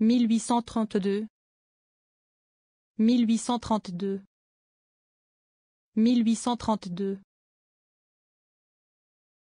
1832 1832 1832